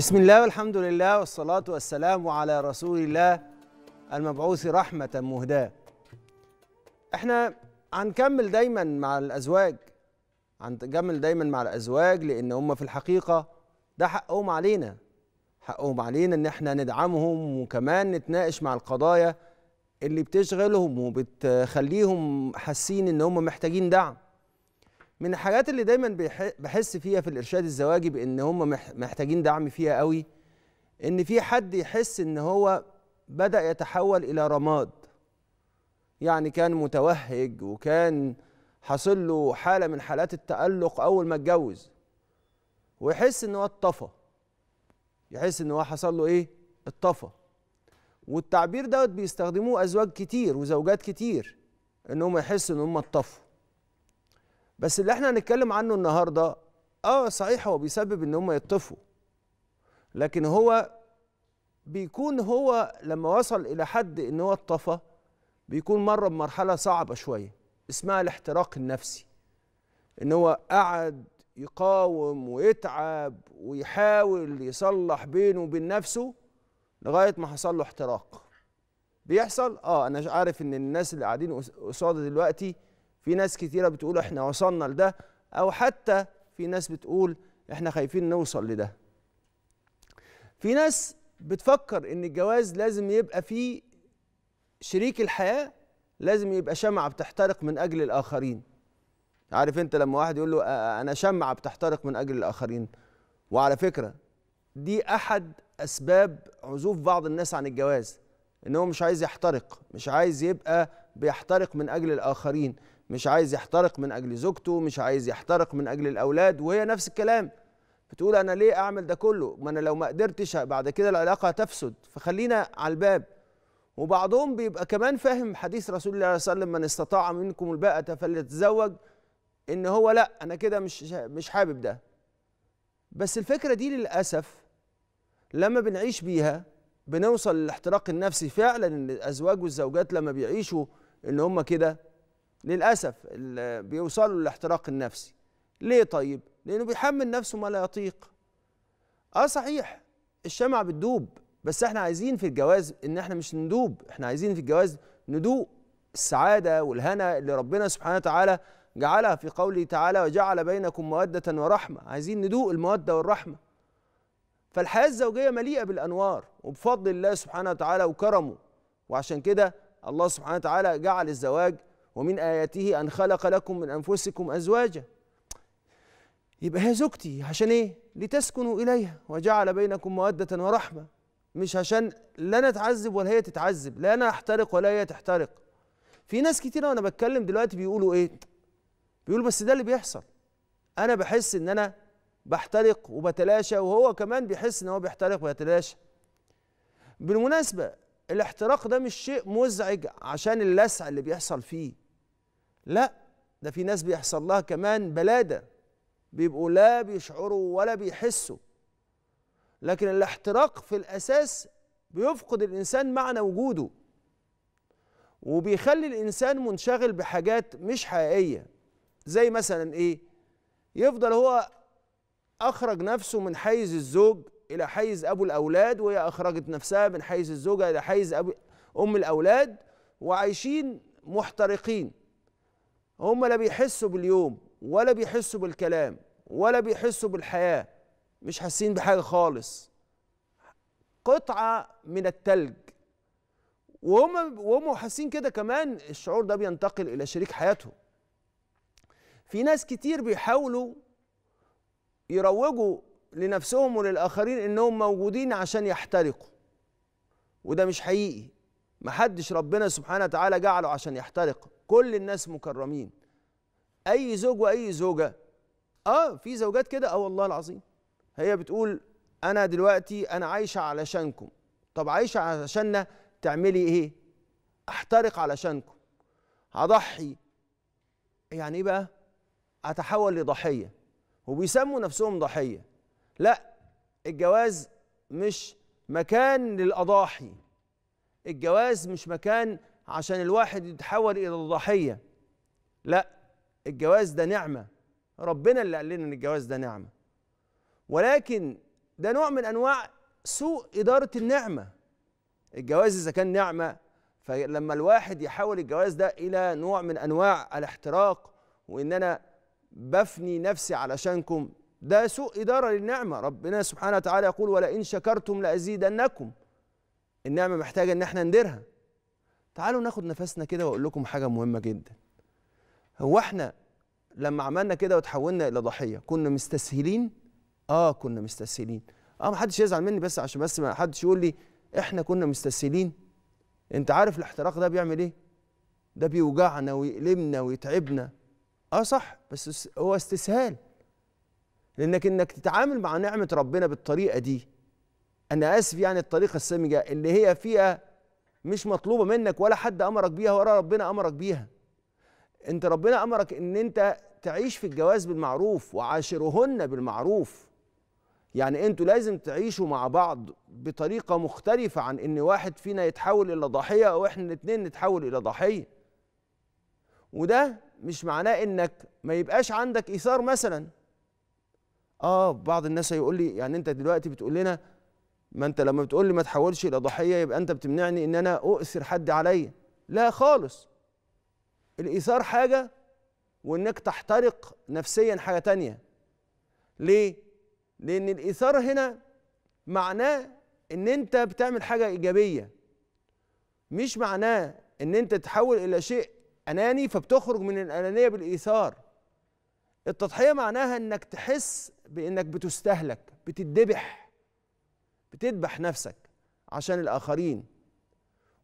بسم الله والحمد لله والصلاة والسلام على رسول الله المبعوث رحمة مهداة احنا هنكمل دايما مع الأزواج هنكمل دايما مع الأزواج لأن هم في الحقيقة ده حقهم علينا حقهم علينا ان احنا ندعمهم وكمان نتناقش مع القضايا اللي بتشغلهم وبتخليهم حاسين ان هم محتاجين دعم من الحاجات اللي دايما بحس فيها في الارشاد الزواجي بان هم محتاجين دعم فيها قوي ان في حد يحس ان هو بدا يتحول الى رماد يعني كان متوهج وكان حصل له حاله من حالات التالق اول ما اتجوز ويحس ان هو اتطفى يحس ان هو حصل له ايه اتطفى والتعبير دوت بيستخدموه ازواج كتير وزوجات كتير ان هم يحسوا ان هم اتطفوا بس اللي احنا هنتكلم عنه النهارده اه صحيح هو بيسبب ان هم يطفوا لكن هو بيكون هو لما وصل الى حد ان هو اتطفى بيكون مر بمرحله صعبه شويه اسمها الاحتراق النفسي ان هو قعد يقاوم ويتعب ويحاول يصلح بينه وبين نفسه لغايه ما حصل له احتراق بيحصل اه انا عارف ان الناس اللي قاعدين قصاده دلوقتي في ناس كتيرة بتقول احنا وصلنا لده أو حتى في ناس بتقول احنا خايفين نوصل لده في ناس بتفكر ان الجواز لازم يبقى فيه شريك الحياة لازم يبقى شمعة بتحترق من أجل الآخرين عارف انت لما واحد يقول له انا شمعة بتحترق من أجل الآخرين وعلى فكرة دي أحد أسباب عزوف بعض الناس عن الجواز ان هو مش عايز يحترق مش عايز يبقى بيحترق من أجل الآخرين مش عايز يحترق من اجل زوجته مش عايز يحترق من اجل الاولاد وهي نفس الكلام بتقول انا ليه اعمل ده كله ما انا لو ما قدرتش بعد كده العلاقه هتفسد فخلينا على الباب وبعضهم بيبقى كمان فاهم حديث رسول الله صلى الله عليه وسلم من استطاع منكم الباءة فليتزوج ان هو لا انا كده مش مش حابب ده بس الفكره دي للاسف لما بنعيش بيها بنوصل للاحتراق النفسي فعلا الازواج والزوجات لما بيعيشوا ان هم كده للأسف بيوصلوا للاحتراق النفسي ليه طيب؟ لأنه بيحمل نفسه ما لا يطيق اه صحيح الشمعة بتدوب بس احنا عايزين في الجواز ان احنا مش ندوب احنا عايزين في الجواز ندوق السعادة والهنا اللي ربنا سبحانه وتعالى جعلها في قوله تعالى وجعل بينكم مودة ورحمة عايزين ندوق المودة والرحمة فالحياة الزوجية مليئة بالأنوار وبفضل الله سبحانه وتعالى وكرمه وعشان كده الله سبحانه وتعالى جعل الزواج ومن آياته أن خلق لكم من أنفسكم أزواجا يبقى هي زوجتي عشان إيه؟ لتسكنوا إليها وجعل بينكم مودة ورحمة مش عشان لا أنا أتعذب ولا هي تتعذب لا أنا أحترق ولا هي تحترق في ناس كتير وأنا بتكلم دلوقتي بيقولوا إيه؟ بيقولوا بس ده اللي بيحصل أنا بحس إن أنا بحترق وبتلاشى وهو كمان بيحس إن هو بيحترق ويتلاشى بالمناسبة الاحتراق ده مش شيء مزعج عشان اللسع اللي بيحصل فيه لا ده في ناس بيحصل لها كمان بلاده بيبقوا لا بيشعروا ولا بيحسوا لكن الاحتراق في الاساس بيفقد الانسان معنى وجوده وبيخلي الانسان منشغل بحاجات مش حقيقيه زي مثلا ايه يفضل هو اخرج نفسه من حيز الزوج إلى حيز أبو الأولاد وهي أخرجت نفسها من حيز الزوجة إلى حيز أبو أم الأولاد وعايشين محترقين هم لا بيحسوا باليوم ولا بيحسوا بالكلام ولا بيحسوا بالحياة مش حاسين بحاجة خالص قطعة من التلج وهم وهم حاسين كده كمان الشعور ده بينتقل إلى شريك حياتهم في ناس كتير بيحاولوا يروجوا لنفسهم وللآخرين إنهم موجودين عشان يحترقوا وده مش حقيقي محدش ربنا سبحانه وتعالى جعله عشان يحترق كل الناس مكرمين أي زوج وأي زوجة آه في زوجات كده آه والله العظيم هي بتقول أنا دلوقتي أنا عايشة علشانكم طب عايشة علشاننا تعملي إيه؟ أحترق علشانكم هضحي يعني إيه بقى؟ أتحول لضحية وبيسموا نفسهم ضحية لا الجواز مش مكان للأضاحي الجواز مش مكان عشان الواحد يتحول إلى الضحية لا الجواز ده نعمة ربنا اللي قال لنا إن الجواز ده نعمة ولكن ده نوع من أنواع سوء إدارة النعمة الجواز إذا كان نعمة فلما الواحد يحول الجواز ده إلى نوع من أنواع الاحتراق وإن أنا بفني نفسي علشانكم ده سوء إدارة للنعمة ربنا سبحانه وتعالى يقول ولئن شكرتم لأزيدنكم النعمة محتاجة إن احنا نديرها تعالوا ناخد نفسنا كده وأقول لكم حاجة مهمة جدا هو احنا لما عملنا كده وتحولنا إلى ضحية كنا مستسهلين آه كنا مستسهلين آه محدش يزعل مني بس عشان بس ما حدش يقول لي احنا كنا مستسهلين انت عارف الاحتراق ده بيعمل ايه ده بيوجعنا ويقلبنا ويتعبنا اه صح بس هو استسهال لانك انك تتعامل مع نعمه ربنا بالطريقه دي انا اسف يعني الطريقه السامجه اللي هي فيها مش مطلوبه منك ولا حد امرك بيها ولا ربنا امرك بيها انت ربنا امرك ان انت تعيش في الجواز بالمعروف وعاشرهن بالمعروف يعني انتوا لازم تعيشوا مع بعض بطريقه مختلفه عن ان واحد فينا يتحول الى ضحيه او احنا الاثنين نتحول الى ضحيه وده مش معناه انك ما يبقاش عندك ايثار مثلا اه بعض الناس هيقول لي يعني انت دلوقتي بتقول لنا ما انت لما بتقول لي ما تحولش الى ضحيه يبقى انت بتمنعني ان انا اؤثر حد عليا لا خالص الايثار حاجه وانك تحترق نفسيا حاجه تانية ليه لان الايثار هنا معناه ان انت بتعمل حاجه ايجابيه مش معناه ان انت تحول الى شيء اناني فبتخرج من الانانيه بالايثار التضحيه معناها انك تحس بانك بتستهلك بتدبح بتدبح نفسك عشان الاخرين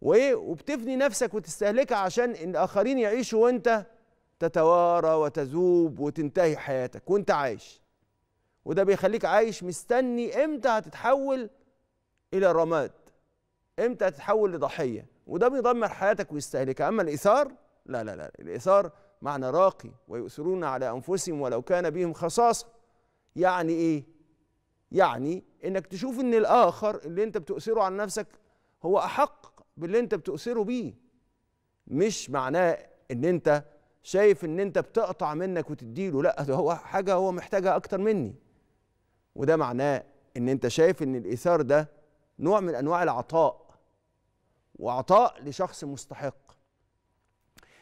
وايه وبتفني نفسك وتستهلكها عشان الاخرين يعيشوا وانت تتوارى وتذوب وتنتهي حياتك وانت عايش وده بيخليك عايش مستني امتى هتتحول الى رماد امتى هتتحول لضحيه وده بيدمر حياتك ويستهلكها اما الايثار لا لا لا الايثار معنى راقي ويؤثرون على انفسهم ولو كان بهم خصاصه يعني ايه يعني انك تشوف ان الاخر اللي انت بتؤثره عن نفسك هو احق باللي انت بتؤثره بيه مش معناه ان انت شايف ان انت بتقطع منك وتديله لا ده هو حاجه هو محتاجها اكتر مني وده معناه ان انت شايف ان الايثار ده نوع من انواع العطاء وعطاء لشخص مستحق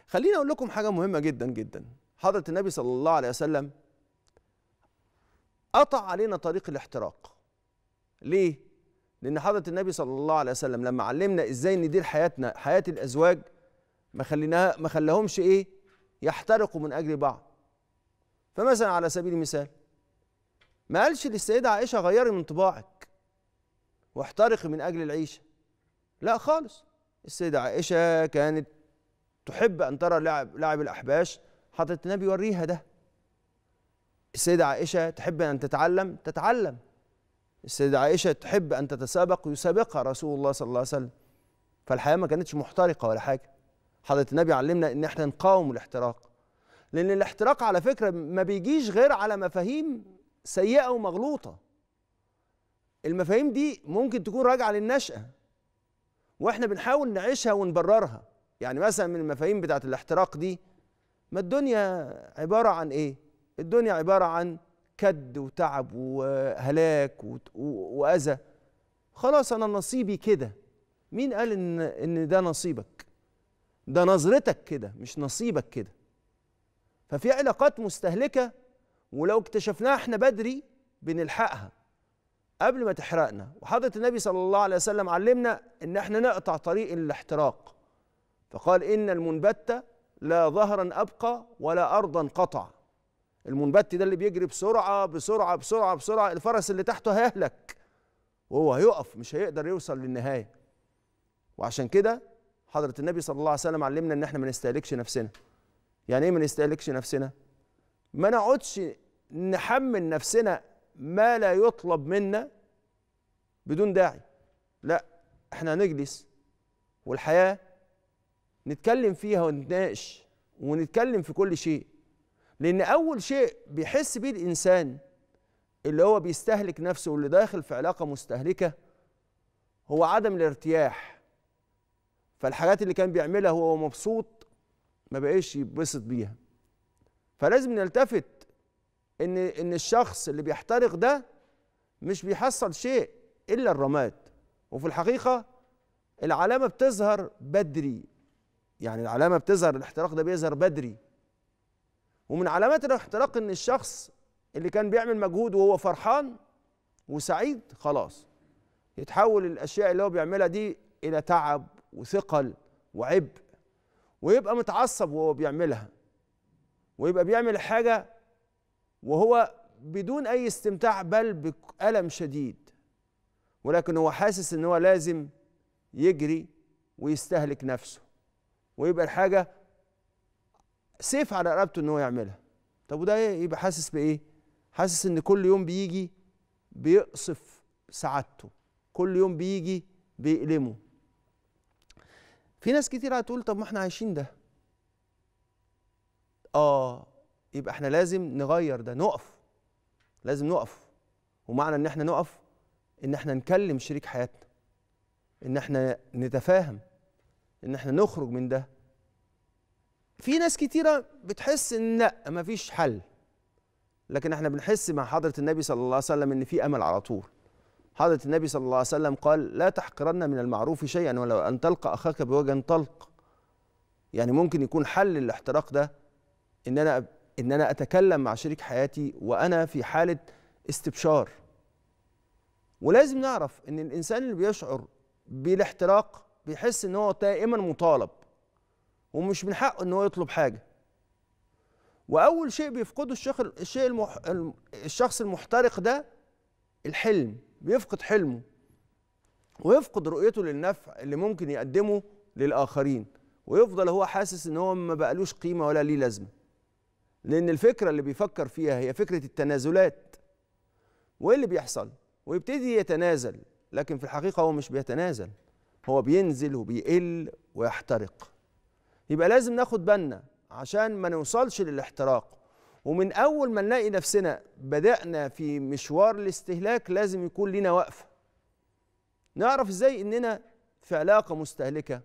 خليني اقول لكم حاجه مهمه جدا جدا حضره النبي صلى الله عليه وسلم قطع علينا طريق الاحتراق ليه لان حضره النبي صلى الله عليه وسلم لما علمنا ازاي ندير حياتنا حياه الازواج ما خليناها ما خلاهمش ايه يحترقوا من اجل بعض فمثلا على سبيل المثال ما قالش للسيده عائشه غيري من طباعك واحترقي من اجل العيشه لا خالص السيده عائشه كانت تحب ان ترى لعب لعب الاحباش حضره النبي يوريها ده السيدة عائشة تحب أن تتعلم تتعلم السيدة عائشة تحب أن تتسابق يسابقها رسول الله صلى الله عليه وسلم فالحياة ما كانتش محترقة ولا حاجة حضرة النبي علمنا إن إحنا نقاوم الاحتراق لأن الاحتراق على فكرة ما بيجيش غير على مفاهيم سيئة ومغلوطة المفاهيم دي ممكن تكون راجعة للنشأة واحنا بنحاول نعيشها ونبررها يعني مثلا من المفاهيم بتاعة الاحتراق دي ما الدنيا عبارة عن إيه؟ الدنيا عبارة عن كد وتعب وهلاك وأذى خلاص أنا نصيبي كده مين قال إن إن ده نصيبك؟ ده نظرتك كده مش نصيبك كده ففي علاقات مستهلكة ولو اكتشفناها احنا بدري بنلحقها قبل ما تحرقنا وحضرة النبي صلى الله عليه وسلم علمنا إن احنا نقطع طريق الاحتراق فقال إن المنبت لا ظهرا أبقى ولا أرضا قطع المنبت ده اللي بيجري بسرعه بسرعه بسرعه بسرعه الفرس اللي تحته هيهلك وهو هيقف مش هيقدر يوصل للنهايه وعشان كده حضره النبي صلى الله عليه وسلم علمنا ان احنا ما نستهلكش نفسنا يعني ايه ما نستهلكش نفسنا ما نقعدش نحمل نفسنا ما لا يطلب منا بدون داعي لا احنا نجلس والحياه نتكلم فيها ونتناقش ونتكلم في كل شيء لأن أول شيء بيحس بيه الإنسان اللي هو بيستهلك نفسه واللي داخل في علاقة مستهلكة هو عدم الارتياح فالحاجات اللي كان بيعملها وهو مبسوط ما بقاش يتبسط بيها فلازم نلتفت ان ان الشخص اللي بيحترق ده مش بيحصل شيء الا الرماد وفي الحقيقه العلامه بتظهر بدري يعني العلامه بتظهر الاحتراق ده بيظهر بدري ومن علامات الاحتراق ان الشخص اللي كان بيعمل مجهود وهو فرحان وسعيد خلاص يتحول الاشياء اللي هو بيعملها دي الى تعب وثقل وعبء ويبقى متعصب وهو بيعملها ويبقى بيعمل حاجه وهو بدون اي استمتاع بل بألم شديد ولكن هو حاسس ان هو لازم يجري ويستهلك نفسه ويبقى الحاجه سيف على رقبته ان هو يعملها طب وده إيه؟ يبقى حاسس بايه حاسس ان كل يوم بيجي بيقصف سعادته كل يوم بيجي بيألمه في ناس كتير هتقول طب ما احنا عايشين ده اه يبقى احنا لازم نغير ده نقف لازم نقف ومعنى ان احنا نقف ان احنا نكلم شريك حياتنا ان احنا نتفاهم ان احنا نخرج من ده في ناس كتيرة بتحس إن لأ مفيش حل لكن احنا بنحس مع حضرة النبي صلى الله عليه وسلم إن في أمل على طول حضرة النبي صلى الله عليه وسلم قال لا تحقرن من المعروف شيئا ولو أن تلقى أخاك بوجه طلق يعني ممكن يكون حل الاحتراق ده إن أنا إن أنا أتكلم مع شريك حياتي وأنا في حالة استبشار ولازم نعرف إن الإنسان اللي بيشعر بالاحتراق بيحس إن هو دائما مطالب ومش من حقه ان هو يطلب حاجه واول شيء بيفقده الشيخ الشيء المح... الشخص المحترق ده الحلم بيفقد حلمه ويفقد رؤيته للنفع اللي ممكن يقدمه للاخرين ويفضل هو حاسس ان هو ما بقالوش قيمه ولا ليه لازمه لان الفكره اللي بيفكر فيها هي فكره التنازلات وايه اللي بيحصل ويبتدي يتنازل لكن في الحقيقه هو مش بيتنازل هو بينزل وبيقل ويحترق يبقى لازم ناخد بالنا عشان ما نوصلش للاحتراق ومن اول ما نلاقي نفسنا بدانا في مشوار الاستهلاك لازم يكون لنا وقفه نعرف ازاي اننا في علاقه مستهلكه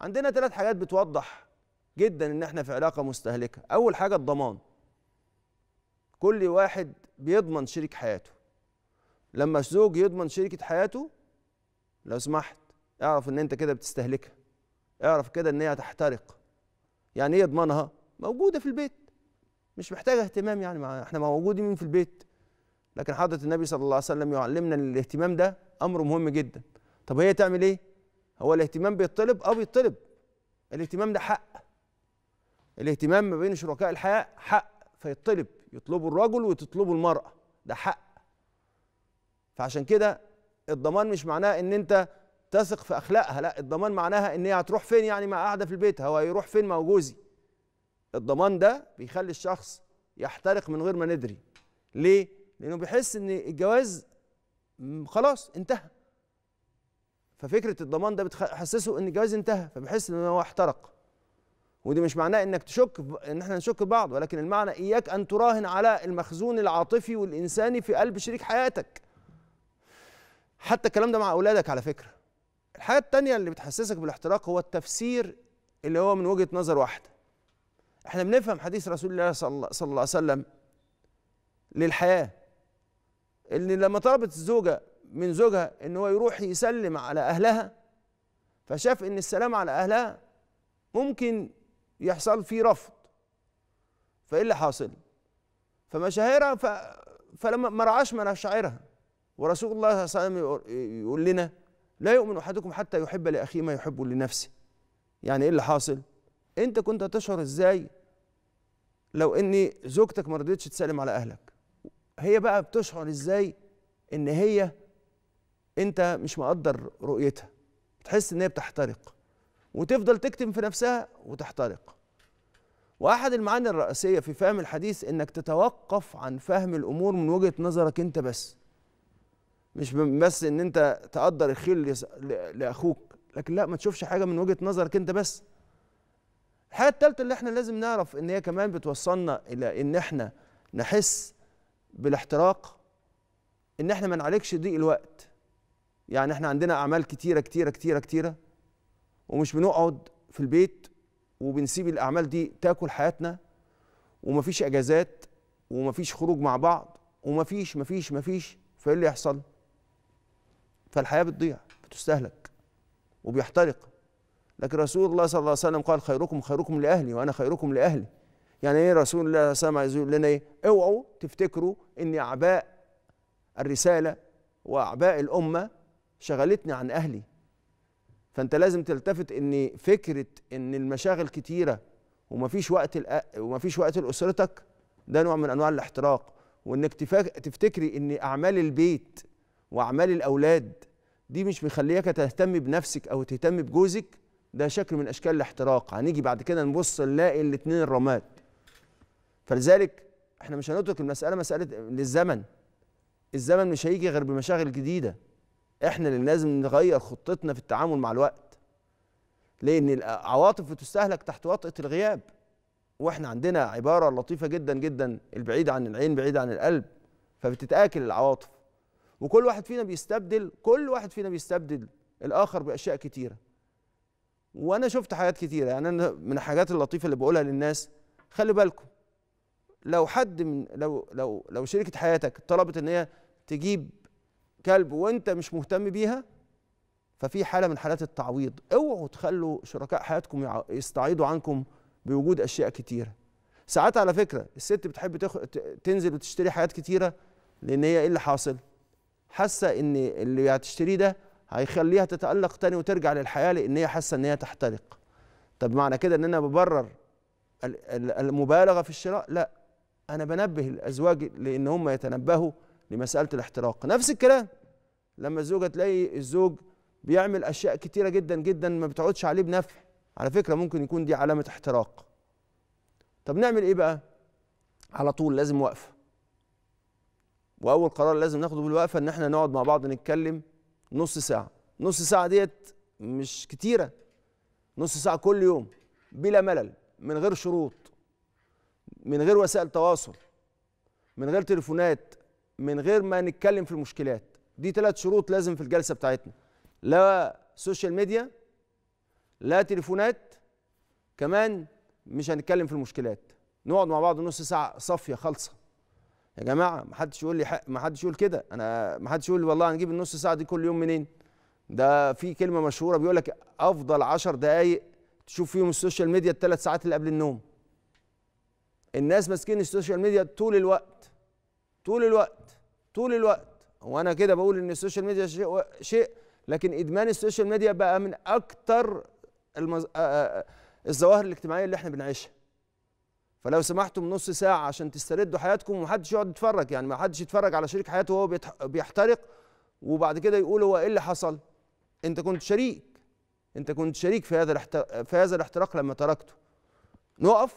عندنا ثلاث حاجات بتوضح جدا ان احنا في علاقه مستهلكه اول حاجه الضمان كل واحد بيضمن شريك حياته لما الزوج يضمن شريكه حياته لو سمحت اعرف ان انت كده بتستهلكها اعرف كده ان هي هتحترق يعني ايه يضمنها موجوده في البيت مش محتاجه اهتمام يعني احنا موجودين في البيت لكن حضره النبي صلى الله عليه وسلم يعلمنا ان الاهتمام ده امر مهم جدا طب هي تعمل ايه هو الاهتمام بيطلب اه بيطلب الاهتمام ده حق الاهتمام ما بين شركاء الحياه حق فيطلب يطلبه الرجل وتطلبه المراه ده حق فعشان كده الضمان مش معناه ان انت تثق في اخلاقها لا الضمان معناها ان هي هتروح فين يعني ما قاعده في البيت هو هيروح فين ما هو جوزي الضمان ده بيخلي الشخص يحترق من غير ما ندري ليه لانه بيحس ان الجواز خلاص انتهى ففكره الضمان ده بتحسسه ان الجواز انتهى فبيحس ان هو احترق ودي مش معناه انك تشك ان احنا نشك بعض ولكن المعنى اياك ان تراهن على المخزون العاطفي والانساني في قلب شريك حياتك حتى الكلام ده مع اولادك على فكره الحاجه الثانيه اللي بتحسسك بالاحتراق هو التفسير اللي هو من وجهه نظر واحده احنا بنفهم حديث رسول الله صلى الله عليه وسلم للحياه ان لما طلبت الزوجه من زوجها ان هو يروح يسلم على اهلها فشاف ان السلام على اهلها ممكن يحصل فيه رفض فايه اللي حاصل فمشاهيرها ف... فلما ما رعاش مشاعرها ورسول الله صلى الله عليه وسلم يقول لنا لا يؤمن احدكم حتى يحب لاخيه ما يحبه لنفسه يعني ايه اللي حاصل انت كنت هتشعر ازاي لو ان زوجتك ما رضيتش تسلم على اهلك هي بقى بتشعر ازاي ان هي انت مش مقدر رؤيتها تحس ان هي بتحترق وتفضل تكتم في نفسها وتحترق واحد المعاني الرئيسيه في فهم الحديث انك تتوقف عن فهم الامور من وجهه نظرك انت بس مش بس ان انت تقدر الخير لاخوك لكن لا ما تشوفش حاجه من وجهه نظرك انت بس الحاجه الثالثه اللي احنا لازم نعرف ان هي كمان بتوصلنا الى ان احنا نحس بالاحتراق ان احنا ما نعالجش ضيق الوقت يعني احنا عندنا اعمال كتيره كتيره كتيره كتيره ومش بنقعد في البيت وبنسيب الاعمال دي تاكل حياتنا ومفيش اجازات ومفيش خروج مع بعض ومفيش مفيش مفيش فايه اللي يحصل؟ فالحياة بتضيع بتستهلك وبيحترق لكن رسول الله صلى الله عليه وسلم قال خيركم خيركم لأهلي وأنا خيركم لأهلي يعني ايه رسول الله صلى الله عليه وسلم عايز يقول لنا ايه اوعوا تفتكروا ان اعباء الرساله واعباء الامه شغلتني عن اهلي فانت لازم تلتفت ان فكره ان المشاغل كتيره ومفيش وقت ومفيش وقت لاسرتك ده نوع من انواع الاحتراق وانك تفتكري ان اعمال البيت واعمال الاولاد دي مش مخليك تهتم بنفسك او تهتم بجوزك ده شكل من اشكال الاحتراق هنيجي بعد كده نبص نلاقي الاثنين الرماد فلذلك احنا مش هنترك المساله مساله للزمن الزمن مش هيجي غير بمشاغل جديده احنا اللي لازم نغير خطتنا في التعامل مع الوقت لان العواطف بتستهلك تحت وطئه الغياب واحنا عندنا عباره لطيفه جدا جدا البعيد عن العين بعيد عن القلب فبتتاكل العواطف وكل واحد فينا بيستبدل كل واحد فينا بيستبدل الاخر باشياء كتيره وانا شفت حاجات كتيره يعني انا من الحاجات اللطيفه اللي بقولها للناس خلي بالكم لو حد من لو لو لو شركه حياتك طلبت ان هي تجيب كلب وانت مش مهتم بيها ففي حاله من حالات التعويض اوعوا تخلوا شركاء حياتكم يستعيضوا عنكم بوجود اشياء كتيره ساعات على فكره الست بتحب تخ... تنزل وتشتري حاجات كتيره لان هي ايه اللي حاصل حاسه ان اللي هتشتريه ده هيخليها تتالق تاني وترجع للحياه لان هي حاسه ان هي تحترق طب معنى كده ان انا ببرر المبالغه في الشراء لا انا بنبه الازواج لان هم يتنبهوا لمساله الاحتراق نفس الكلام لما الزوجه تلاقي الزوج بيعمل اشياء كتيره جدا جدا ما بتقعدش عليه بنفع على فكره ممكن يكون دي علامه احتراق طب نعمل ايه بقى على طول لازم وقفه واول قرار لازم ناخده بالوقفه ان احنا نقعد مع بعض نتكلم نص ساعه نص ساعه ديت مش كتيره نص ساعه كل يوم بلا ملل من غير شروط من غير وسائل تواصل من غير تليفونات من غير ما نتكلم في المشكلات دي ثلاث شروط لازم في الجلسه بتاعتنا لا سوشيال ميديا لا تليفونات كمان مش هنتكلم في المشكلات نقعد مع بعض نص ساعه صافيه خالصه يا جماعه ما حدش يقول لي ما حدش يقول كده انا ما حدش يقول لي والله هنجيب النص ساعه دي كل يوم منين ده في كلمه مشهوره بيقول لك افضل 10 دقائق تشوف فيهم السوشيال ميديا الثلاث ساعات اللي قبل النوم الناس ماسكين السوشيال ميديا طول الوقت طول الوقت طول الوقت هو انا كده بقول ان السوشيال ميديا شيء شيء لكن ادمان السوشيال ميديا بقى من اكتر المز... الظواهر الاجتماعيه اللي احنا بنعيشها فلو سمحتم نص ساعه عشان تستردوا حياتكم ومحدش يقعد يتفرج يعني محدش يتفرج على شريك حياته وهو بيحترق وبعد كده يقول هو ايه اللي حصل انت كنت شريك انت كنت شريك في هذا في هذا الاحتراق لما تركته نقف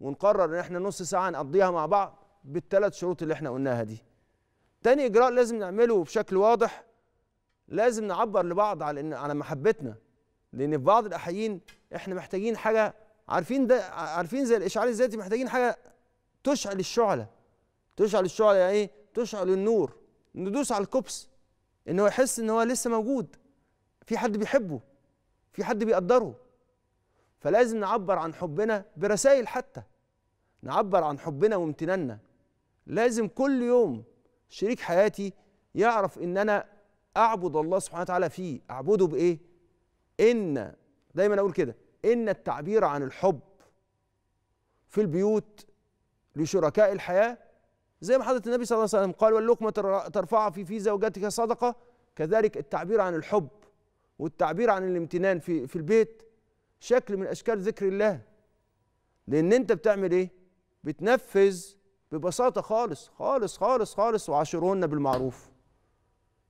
ونقرر ان احنا نص ساعه نقضيها مع بعض بالثلاث شروط اللي احنا قلناها دي تاني اجراء لازم نعمله بشكل واضح لازم نعبر لبعض على ان على محبتنا لان في بعض الاحيان احنا محتاجين حاجه عارفين ده عارفين زي الاشعال الذاتي محتاجين حاجه تشعل الشعله تشعل الشعله يعني ايه تشعل النور ندوس على الكبس ان هو يحس ان هو لسه موجود في حد بيحبه في حد بيقدره فلازم نعبر عن حبنا برسائل حتى نعبر عن حبنا وامتناننا لازم كل يوم شريك حياتي يعرف ان انا اعبد الله سبحانه وتعالى فيه اعبده بايه ان دايما اقول كده إن التعبير عن الحب في البيوت لشركاء الحياة زي ما حضرة النبي صلى الله عليه وسلم قال واللقمة ترفع في في زوجتك صدقة كذلك التعبير عن الحب والتعبير عن الامتنان في في البيت شكل من اشكال ذكر الله لان انت بتعمل ايه بتنفذ ببساطه خالص خالص خالص خالص وعاشرهن بالمعروف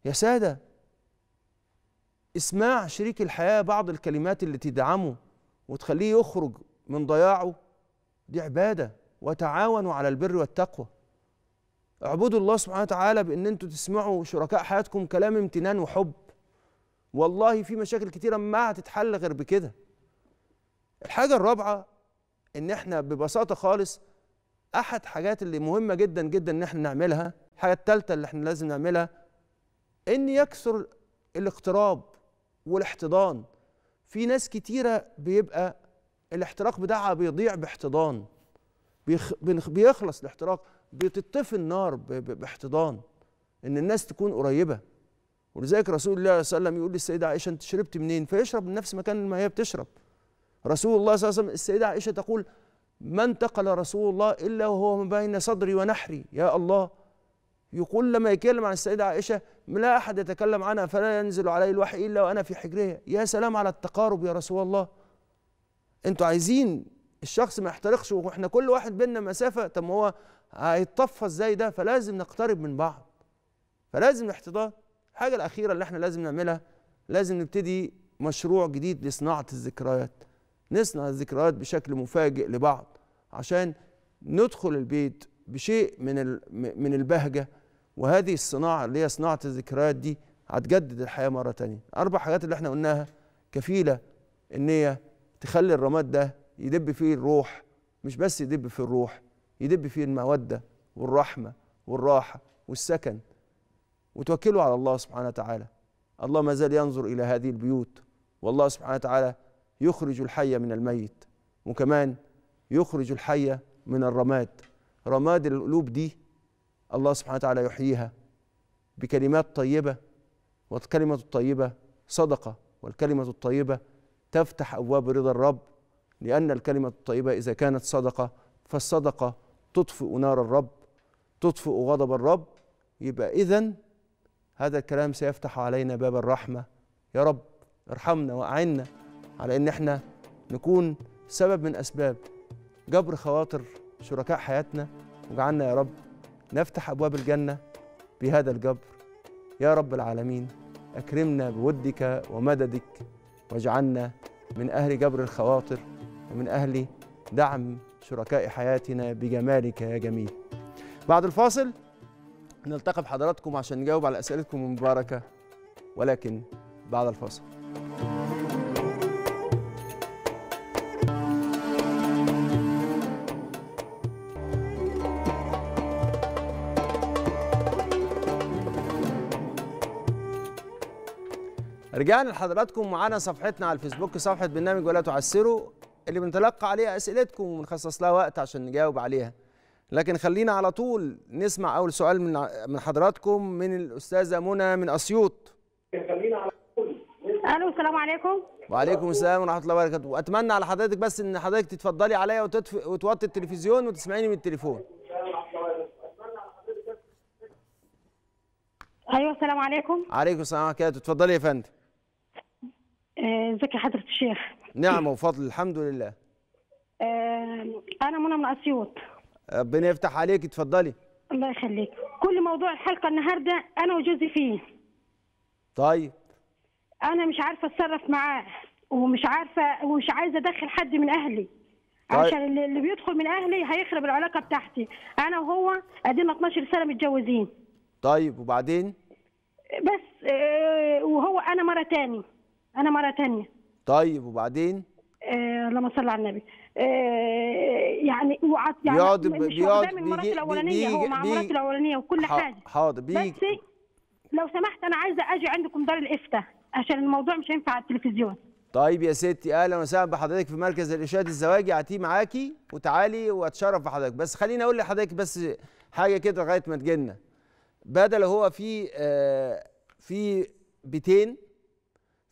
يا ساده اسماع شريك الحياه بعض الكلمات اللي تدعمه وتخليه يخرج من ضياعه دي عباده وتعاونوا على البر والتقوى اعبدوا الله سبحانه وتعالى بان انتوا تسمعوا شركاء حياتكم كلام امتنان وحب والله في مشاكل كتيره ما هتتحل غير بكده الحاجه الرابعه ان احنا ببساطه خالص احد حاجات اللي مهمه جدا جدا ان احنا نعملها الحاجه الثالثه اللي احنا لازم نعملها ان يكثر الاقتراب والاحتضان في ناس كتيرة بيبقى الاحتراق بتاعها بيضيع باحتضان بيخلص الاحتراق بتطفي النار باحتضان ان الناس تكون قريبه ولذلك رسول الله صلى الله عليه وسلم يقول للسيده عائشه انت شربت منين فيشرب من نفس مكان ما هي بتشرب رسول الله صلى الله عليه وسلم السيده عائشه تقول ما انتقل رسول الله الا وهو ما بين صدري ونحري يا الله يقول لما يتكلم عن السيدة عائشة لا أحد يتكلم عنها فلا ينزل علي الوحي إلا وأنا في حجرها يا سلام على التقارب يا رسول الله أنتوا عايزين الشخص ما يحترقش وإحنا كل واحد بينا مسافة طب ما هو هيتطفى إزاي ده فلازم نقترب من بعض فلازم الاحتضان الحاجة الأخيرة اللي إحنا لازم نعملها لازم نبتدي مشروع جديد لصناعة الذكريات نصنع الذكريات بشكل مفاجئ لبعض عشان ندخل البيت بشيء من من البهجه وهذه الصناعه اللي هي صناعه الذكريات دي هتجدد الحياه مره تانية اربع حاجات اللي احنا قلناها كفيله ان هي تخلي الرماد ده يدب فيه الروح مش بس يدب فيه الروح يدب فيه الموده والرحمه والراحه والسكن وتوكلوا على الله سبحانه وتعالى الله ما زال ينظر الى هذه البيوت والله سبحانه وتعالى يخرج الحي من الميت وكمان يخرج الحي من الرماد رماد القلوب دي الله سبحانه وتعالى يحييها بكلمات طيبة والكلمة الطيبة صدقة والكلمة الطيبة تفتح أبواب رضا الرب لأن الكلمة الطيبة إذا كانت صدقة فالصدقة تطفئ نار الرب تطفئ غضب الرب يبقى إذا هذا الكلام سيفتح علينا باب الرحمة يا رب ارحمنا وأعنا على إن إحنا نكون سبب من أسباب جبر خواطر شركاء حياتنا وجعلنا يا رب نفتح أبواب الجنة بهذا الجبر يا رب العالمين أكرمنا بودك ومددك واجعلنا من أهل جبر الخواطر ومن أهل دعم شركاء حياتنا بجمالك يا جميل بعد الفاصل نلتقي بحضراتكم عشان نجاوب على أسئلتكم المباركة ولكن بعد الفاصل رجعنا لحضراتكم معانا صفحتنا على الفيسبوك صفحه برنامج ولا تعسروا اللي بنتلقى عليها اسئلتكم وبنخصص لها وقت عشان نجاوب عليها لكن خلينا على طول نسمع اول سؤال من من حضراتكم من الاستاذه منى من اسيوط خلينا على طول الو السلام عليكم وعليكم السلام ورحمه الله وبركاته واتمنى على حضرتك بس ان حضرتك تتفضلي عليا وتطفي وتوطي التلفزيون وتسمعيني من التليفون ايوه السلام عليكم عليكم السلام ورحمه الله وبركاته اتفضلي يا فندم ازيك آه، يا حضره الشيخ نعمه وفضل الحمد لله آه، انا منى من اسيوط ربنا يفتح عليك اتفضلي الله يخليك كل موضوع الحلقه النهارده انا وجوزي فيه طيب انا مش عارفه اتصرف معاه ومش عارفه ومش عايزه ادخل حد من اهلي طيب. عشان اللي بيدخل من اهلي هيخرب العلاقه بتاعتي انا وهو قدينا 12 سنه متجوزين طيب وبعدين بس آه، وهو انا مره تاني انا مره تانية طيب وبعدين آه صل على النبي آه يعني وقعد يعني بيقعد بيقعد من مراتي الاولانيه هو مع مراتي الاولانيه وكل حاجه حاضر بيجي بس لو سمحت انا عايزه اجي عندكم دار الافتاء عشان الموضوع مش هينفع على التلفزيون طيب يا ستي اهلا وسهلا بحضرتك في مركز الارشاد الزواجي عتيه معاكي وتعالي واتشرف بحضرتك بس خليني اقول لحضرتك بس حاجه كده لغايه ما تجينا بدل هو في آه في بيتين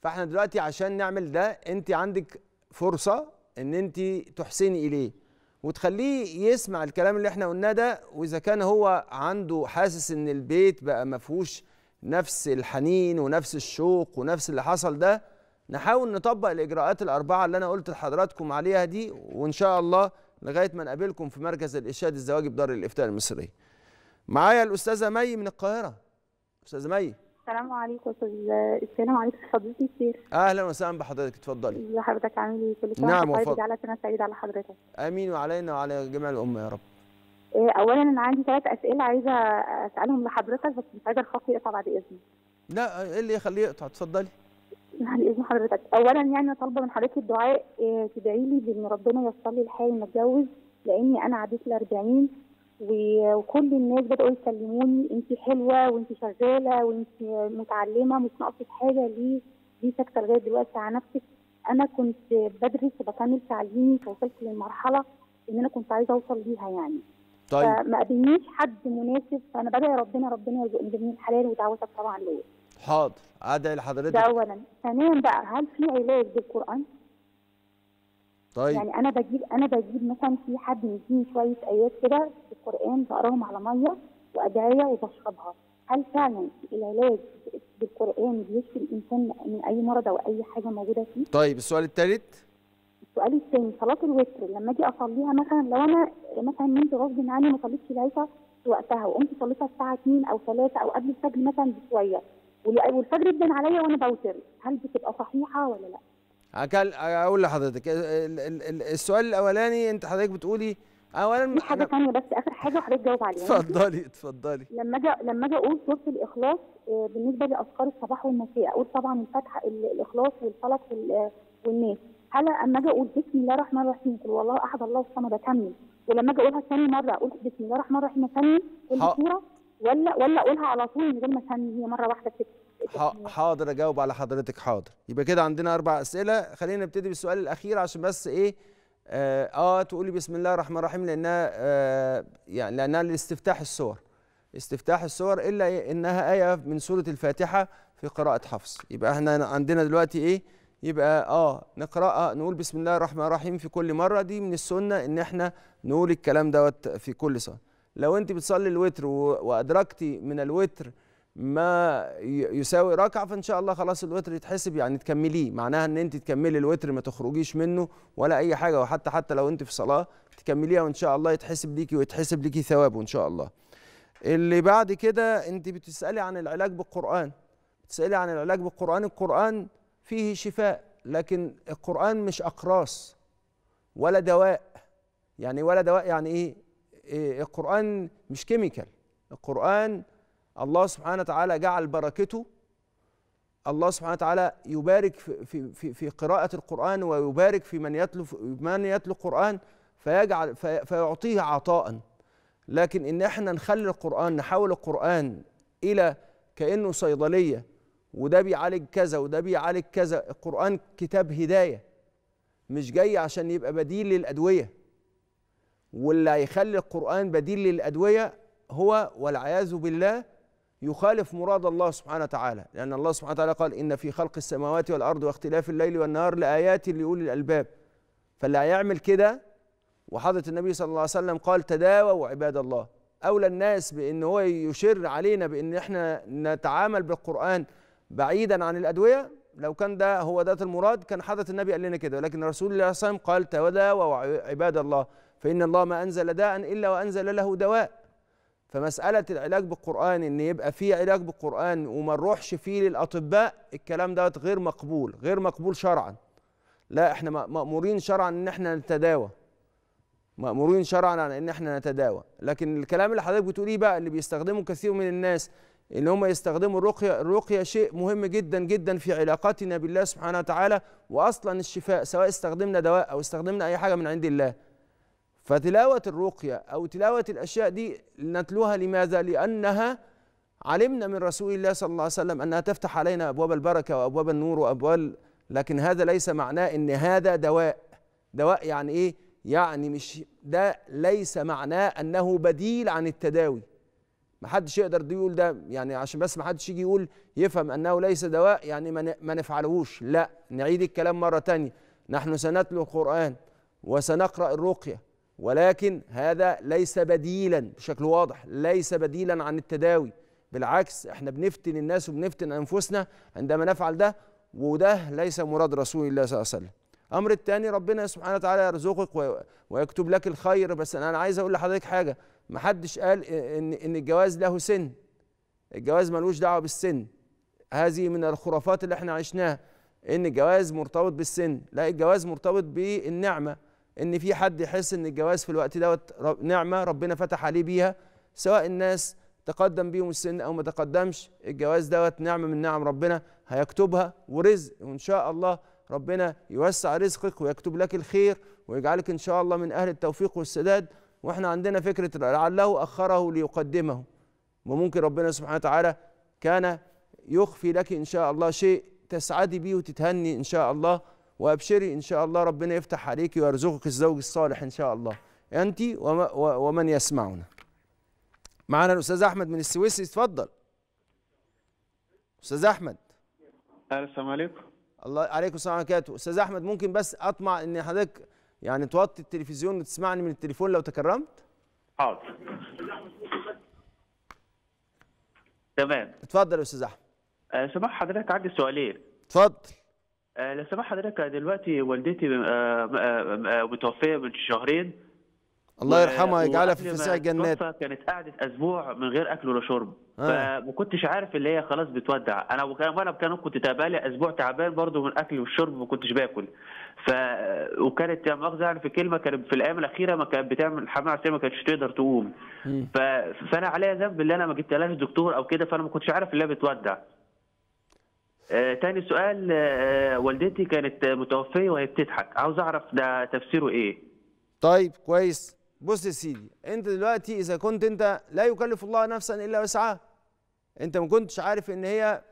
فاحنا دلوقتي عشان نعمل ده انت عندك فرصه ان انت تحسني اليه وتخليه يسمع الكلام اللي احنا قلناه ده واذا كان هو عنده حاسس ان البيت بقى ما فيهوش نفس الحنين ونفس الشوق ونفس اللي حصل ده نحاول نطبق الاجراءات الاربعه اللي انا قلت لحضراتكم عليها دي وان شاء الله لغايه ما نقابلكم في مركز الارشاد الزواجي بدار الافتاء المصريه. معايا الاستاذه مي من القاهره. استاذه مي السلام عليكم استاذ السلام عليكم حضرتك الشيخ اهلا وسهلا بحضرتك اتفضلي يا إيه، حضرتك عامل ايه كل سنه نعم طيب؟ وفضل على سنه سعيده على حضرتك امين وعلينا وعلى جميع الامه يا رب إيه اولا انا عندي ثلاث اسئله عايزه اسالهم لحضرتك بس مش عايزه الخط يقطع بعد اذنك لا ايه اللي يخليه يقطع اتفضلي بعد اذن حضرتك اولا يعني طالبه من حضرتك الدعاء إيه تدعي لي بان ربنا يوصل لي الحال ان اتجوز لاني انا عديت ال 40 وكل الناس بداوا يكلموني انت حلوه وانت شغاله وانت متعلمه مش ناقصك حاجه ليه ليه ساكته لغايه دلوقتي على نفسك انا كنت بدرس وبكمل تعليمي فوصلت للمرحله ان انا كنت عايزه اوصل ليها يعني طيب فما قابلنيش حد مناسب فانا بدعي ربنا ربنا يرزقني بين الحلال ودعوتك طبعا ليا حاضر ادعي لحضرتك ده اولا ثانيا بقى هل في علاج بالقران؟ طيب يعني انا بجيب انا بجيب مثلا في حد يديني شويه ايات كده في القران بقراهم على ميه وادعيه وبشربها هل فعلا العلاج بالقران بيشفي الانسان من اي مرض او اي حاجه موجوده فيه؟ طيب السؤال الثالث السؤال الثاني صلاه الوتر لما اجي اصليها مثلا لو انا مثلا نمت غصب عني ما صليتش العشاء في وقتها وقمت صليتها الساعه 2 او 3 او قبل الفجر مثلا بشويه والفجر يبان عليا وانا بوتر هل بتبقى صحيحه ولا لا؟ أكل اقول لحضرتك السؤال الاولاني انت حضرتك بتقولي اولا في حاجه ثانيه بس اخر حاجه وحضرتك جاوب عليها اتفضلي اتفضلي لما اجي لما اجي اقول سوره الاخلاص آه، بالنسبه لاذكار الصباح والمساء اقول طبعا الفاتحه الاخلاص والفلق والناس هل اما اجي اقول بسم الله الرحمن الرحيم قل والله احد الله الصمد اكمل ولما اجي اقولها ثاني مره اقول بسم الله الرحمن الرحيم اكمل كل سوره ولا ولا اقولها على طول من غير ما اثني هي مره واحده كده حاضر اجاوب على حضرتك حاضر يبقى كده عندنا اربع اسئله خلينا نبتدي بالسؤال الاخير عشان بس ايه اه, آه، تقولي بسم الله الرحمن الرحيم لانها آه يعني لانها لاستفتاح السور استفتاح السور الا انها ايه من سوره الفاتحه في قراءه حفص يبقى احنا عندنا دلوقتي ايه يبقى اه نقراها آه، نقول بسم الله الرحمن الرحيم في كل مره دي من السنه ان احنا نقول الكلام دوت في كل صلاه لو انت بتصلي الوتر وادركتي من الوتر ما يساوي ركعه فان شاء الله خلاص الوتر يتحسب يعني تكمليه معناها ان انت تكملي الوتر ما تخرجيش منه ولا اي حاجه وحتى حتى لو انت في صلاه تكمليها وان شاء الله يتحسب ليكي ويتحسب ليكي ثوابه ان شاء الله اللي بعد كده انت بتسالي عن العلاج بالقران بتسالي عن العلاج بالقران القران فيه شفاء لكن القران مش اقراص ولا دواء يعني ولا دواء يعني ايه, إيه القران مش كيميكال القران الله سبحانه وتعالى جعل بركته الله سبحانه وتعالى يبارك في في في قراءة القرآن ويبارك في من يتلو من يتلو القرآن فيجعل في فيعطيه عطاء لكن ان احنا نخلي القرآن نحول القرآن الى كانه صيدلية وده بيعالج كذا وده بيعالج كذا القرآن كتاب هداية مش جاي عشان يبقى بديل للأدوية واللي هيخلي القرآن بديل للأدوية هو والعياذ بالله يخالف مراد الله سبحانه وتعالى لأن الله سبحانه وتعالى قال إن في خلق السماوات والأرض واختلاف الليل والنهار لآيات لأولي الألباب فاللي هيعمل كده وحضرة النبي صلى الله عليه وسلم قال تداووا عباد الله أولى الناس بأن هو يشر علينا بأن احنا نتعامل بالقرآن بعيدا عن الأدوية لو كان ده هو ده المراد كان حضرة النبي قال لنا كده لكن رسول الله صلى الله عليه وسلم قال تداووا عباد الله فإن الله ما أنزل داء إلا وأنزل له دواء فمساله العلاج بالقران ان يبقى فيه علاج بالقران وما نروحش فيه للاطباء الكلام دوت غير مقبول غير مقبول شرعا لا احنا مامورين شرعا ان احنا نتداوى مامورين شرعا على ان احنا نتداوى لكن الكلام اللي حضرتك بتقوليه بقى اللي بيستخدمه كثير من الناس ان هم يستخدموا الرقيه الرقيه شيء مهم جدا جدا في علاقتنا بالله سبحانه وتعالى واصلا الشفاء سواء استخدمنا دواء او استخدمنا اي حاجه من عند الله فتلاوة الرقية أو تلاوة الأشياء دي نتلوها لماذا؟ لأنها علمنا من رسول الله صلى الله عليه وسلم أنها تفتح علينا أبواب البركة وأبواب النور وأبواب لكن هذا ليس معناه أن هذا دواء دواء يعني إيه؟ يعني مش ده ليس معناه أنه بديل عن التداوي ما حدش يقدر يقول ده يعني عشان بس ما حدش يجي يقول يفهم انه ليس دواء يعني ما نفعلهوش لا نعيد الكلام مره تانية نحن سنتلو القران وسنقرا الرقيه ولكن هذا ليس بديلا بشكل واضح ليس بديلا عن التداوي بالعكس احنا بنفتن الناس وبنفتن انفسنا عندما نفعل ده وده ليس مراد رسول الله صلى الله عليه وسلم أمر الثاني ربنا سبحانه وتعالى يرزقك ويكتب لك الخير بس انا عايز اقول لحضرتك حاجه ما حدش قال ان ان الجواز له سن الجواز ملوش دعوه بالسن هذه من الخرافات اللي احنا عشناها ان الجواز مرتبط بالسن لا الجواز مرتبط بالنعمه ان في حد يحس ان الجواز في الوقت دوت نعمه ربنا فتح عليه بيها سواء الناس تقدم بيهم السن او ما تقدمش الجواز دوت نعمه من نعم ربنا هيكتبها ورزق وان شاء الله ربنا يوسع رزقك ويكتب لك الخير ويجعلك ان شاء الله من اهل التوفيق والسداد واحنا عندنا فكره لعله اخره ليقدمه وممكن ربنا سبحانه وتعالى كان يخفي لك ان شاء الله شيء تسعدي بيه وتتهني ان شاء الله وابشري ان شاء الله ربنا يفتح عليكي ويرزقك الزوج الصالح ان شاء الله انت ومن يسمعنا معانا الاستاذ احمد من السويس اتفضل استاذ احمد السلام عليكم الله عليكم السلام وبركاته استاذ احمد ممكن بس اطمع ان حضرتك يعني توطي التلفزيون وتسمعني من التليفون لو تكرمت حاضر تمام اتفضل يا استاذ احمد آه، سمح حضرتك عندي سؤالين اتفضل آه، لو سمحت حضرتك دلوقتي والدتي آه، آه، متوفيه من شهرين الله يرحمها يجعلها في فسيح الجنات كانت قعدت اسبوع من غير اكل ولا شرب آه. فما كنتش عارف اللي هي خلاص بتودع انا وانا كان كنت تقبالي اسبوع تعبان برضو من الاكل والشرب ما كنتش باكل ف وكانت مؤاخذه يعني في كلمه كانت في الايام الاخيره ما كانت بتعمل الحمام عشان ما كانتش تقدر تقوم ف... فانا عليا ذنب اللي انا ما جبتلهاش دكتور او كده فانا ما كنتش عارف اللي هي بتودع آه، تاني سؤال آه، آه، والدتي كانت متوفيه وهي بتضحك عاوز اعرف ده تفسيره ايه طيب كويس بص يا سيدي انت دلوقتي اذا كنت انت لا يكلف الله نفسا الا وسعها انت ما كنتش عارف ان هي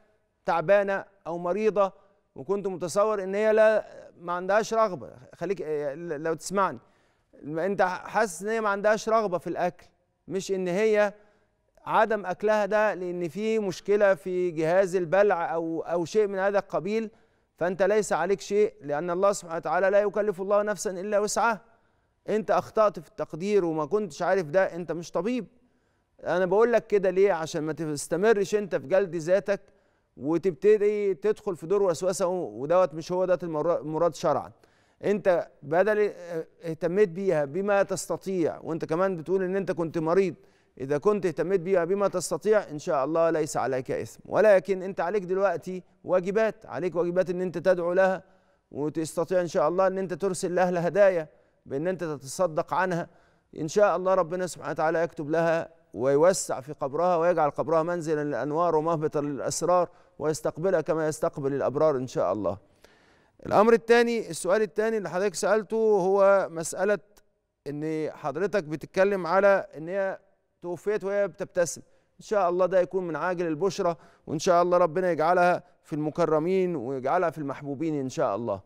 تعبانه او مريضه وكنت متصور ان هي لا ما عندهاش رغبه خليك لو تسمعني انت حاسس ان هي ما عندهاش رغبه في الاكل مش ان هي عدم اكلها ده لان في مشكله في جهاز البلع او او شيء من هذا القبيل فانت ليس عليك شيء لان الله سبحانه وتعالى لا يكلف الله نفسا الا وسعها انت اخطات في التقدير وما كنتش عارف ده انت مش طبيب انا بقول لك كده ليه عشان ما تستمرش انت في جلد ذاتك وتبتدي تدخل في دور وسوسه ودوت مش هو ده المراد شرعا انت بدل اهتميت بيها بما تستطيع وانت كمان بتقول ان انت كنت مريض إذا كنت اهتميت بها بما تستطيع إن شاء الله ليس عليك إثم ولكن أنت عليك دلوقتي واجبات عليك واجبات أن أنت تدعو لها وتستطيع إن شاء الله أن أنت ترسل لها هدايا بأن أنت تتصدق عنها إن شاء الله ربنا سبحانه وتعالى يكتب لها ويوسع في قبرها ويجعل قبرها منزلا للأنوار ومهبطا للأسرار ويستقبلها كما يستقبل الأبرار إن شاء الله الأمر الثاني السؤال الثاني اللي حضرتك سألته هو مسألة ان حضرتك بتتكلم على ان هي توفيت وهي بتبتسم ان شاء الله ده يكون من عاجل البشرى وان شاء الله ربنا يجعلها في المكرمين ويجعلها في المحبوبين ان شاء الله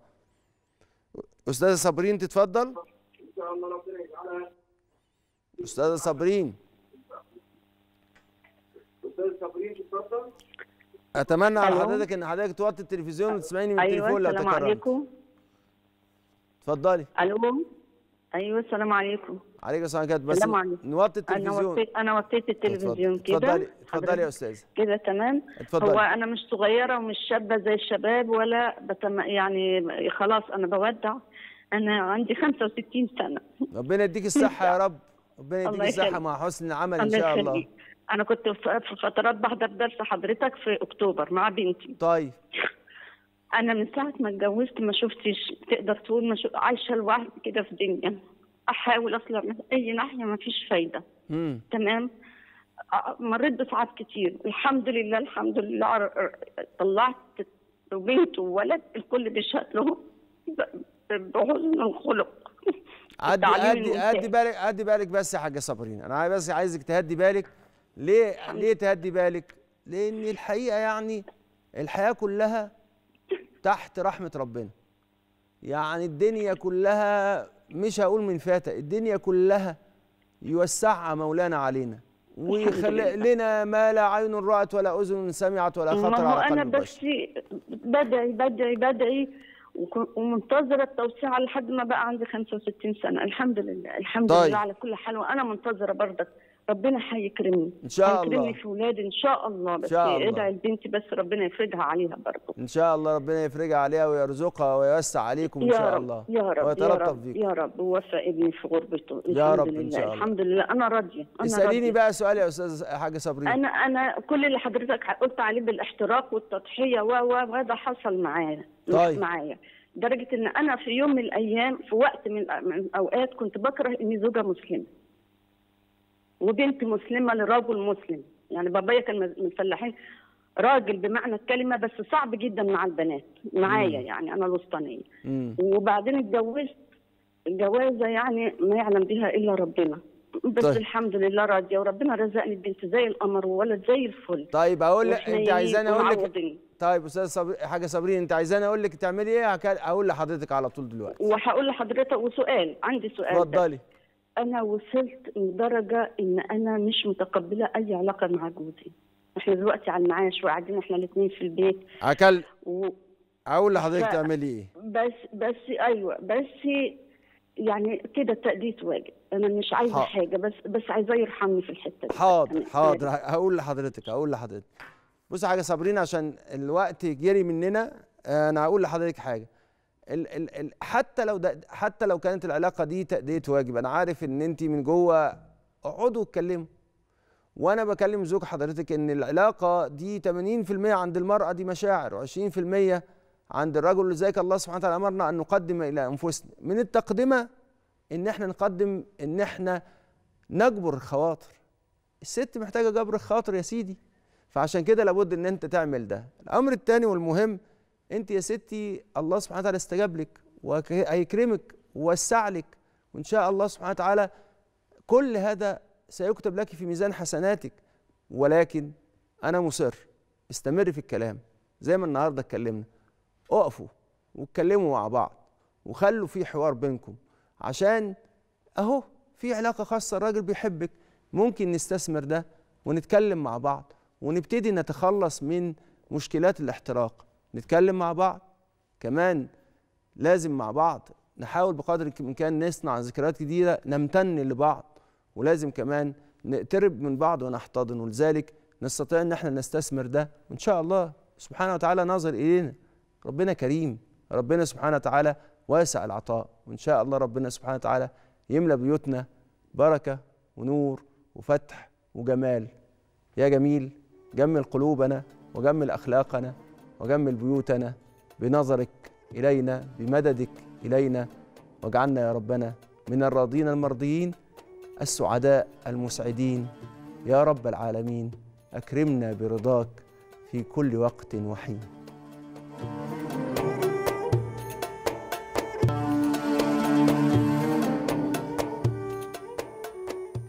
استاذه صابرين تتفضل ان شاء الله ربنا يجعلها استاذه صابرين استاذه صابرين تتفضل اتمنى على حضرتك ان حضرتك توطي التلفزيون وتسمعيني من أيوة التليفون لو تكرمت السلام عليكم اتفضلي الو ايوه السلام عليكم عليك السلام كانت بس نوطي التلفزيون انا وطيت انا وطيت التلفزيون كده اتفضلي اتفضلي يا استاذه كده تمام اتفضلي هو انا مش صغيره ومش شابه زي الشباب ولا بتم يعني خلاص انا بودع انا عندي 65 سنه ربنا يديك الصحه يا رب ربنا يديك الصحه مع حسن العمل ان شاء الله انا كنت في فترات بحضر درس حضرتك في اكتوبر مع بنتي طيب انا من ساعه ما اتجوزت ما شفتش تقدر تقول ما شو... عايشه لوحدي كده في دنيا احاول اطلع من اي ناحيه ما فيش فايده مم. تمام مريت بصعاب كتير الحمد لله الحمد لله طلعت بنت وولد الكل بيشهد له بحسن الخلق عدي عدي ادي بالك ادي بالك بس يا حاجه صابرين انا بس عايزك تهدي بالك ليه ليه تهدي بالك لان الحقيقه يعني الحياه كلها تحت رحمه ربنا يعني الدنيا كلها مش هقول من فاتة الدنيا كلها يوسعها مولانا علينا ويخلق لنا ما لا عين رأت ولا أذن سمعت ولا خطر على قلب أنا بس بدعي بدعي بدعي ومنتظرة التوسعة لحد ما بقى عندي 65 سنة الحمد لله الحمد طيب. لله على كل حال وأنا منتظرة برضك ربنا هيكرمني ان شاء الله هيكرمني في ولادي ان شاء الله بس ادعي لبنتي بس ربنا يفرجها عليها برضه ان شاء الله ربنا يفرجها عليها ويرزقها ويوسع عليكم ان شاء الله يا رب ويتلطف بيكم يا رب ووفق ابني في غربته يا رب ان شاء الله الحمد لله انا راضيه اساليني بقى سؤال يا استاذ حاجه صبري انا انا كل اللي حضرتك قلت عليه بالاحتراق والتضحيه و و وهذا حصل معايا طيب معايا لدرجه ان انا في يوم من الايام في وقت من الاوقات كنت بكره اني زوجه مسلمه وبنت مسلمه لرجل مسلم يعني بابايا كان الفلاحين راجل بمعنى الكلمه بس صعب جدا مع البنات معايا يعني انا الوسطانيه وبعدين اتجوزت جوازه يعني ما يعلم بها الا ربنا بس طيب. الحمد لله راضيه وربنا رزقني بنت زي القمر وولد زي الفل طيب اقول لك انت عايزاني اقول لك طيب استاذ صبر... حاجه صابرين انت عايزاني اقول لك تعملي ايه هقول لحضرتك على طول دلوقتي وهقول لحضرتك وسؤال عندي سؤال اتفضلي انا وصلت لدرجه ان انا مش متقبله اي علاقه مع جوزي احنا دلوقتي على المعاش وقاعدين احنا الاثنين في البيت اكل و... اقول لحضرتك ف... تعملي ايه بس بس ايوه بس يعني كده التأديت واجب انا مش عايزه حاضر. حاجه بس بس عايزاه يرحمني في الحته دي حاضر حاضر هقول لحضرتك هقول لحضرتك بصي حاجه صابرين عشان الوقت جري مننا آه، انا هقول لحضرتك حاجه ال ال ال حتى لو ده حتى لو كانت العلاقه دي تاديه واجب انا عارف ان انت من جوه اقعدوا اتكلموا وانا بكلم زوج حضرتك ان العلاقه دي 80% عند المراه دي مشاعر و20% عند الرجل لذلك الله سبحانه وتعالى امرنا ان نقدم الى انفسنا من التقدمه ان احنا نقدم ان احنا نجبر الخواطر الست محتاجه جبر الخاطر يا سيدي فعشان كده لابد ان انت تعمل ده الامر الثاني والمهم انت يا ستي الله سبحانه وتعالى استجاب لك وهيكرمك ووسع لك وان شاء الله سبحانه وتعالى كل هذا سيكتب لك في ميزان حسناتك ولكن انا مصر استمر في الكلام زي ما النهارده اتكلمنا اقفوا واتكلموا مع بعض وخلوا في حوار بينكم عشان اهو في علاقه خاصه الراجل بيحبك ممكن نستثمر ده ونتكلم مع بعض ونبتدي نتخلص من مشكلات الاحتراق نتكلم مع بعض كمان لازم مع بعض نحاول بقدر الامكان نصنع ذكريات جديده نمتن لبعض ولازم كمان نقترب من بعض ونحتضن ولذلك نستطيع ان احنا نستثمر ده وان شاء الله سبحانه وتعالى ناظر الينا ربنا كريم ربنا سبحانه وتعالى واسع العطاء وان شاء الله ربنا سبحانه وتعالى يملى بيوتنا بركه ونور وفتح وجمال يا جميل جمل قلوبنا وجمل اخلاقنا وجمل بيوتنا بنظرك إلينا بمددك إلينا واجعلنا يا ربنا من الراضين المرضيين السعداء المسعدين يا رب العالمين أكرمنا برضاك في كل وقت وحين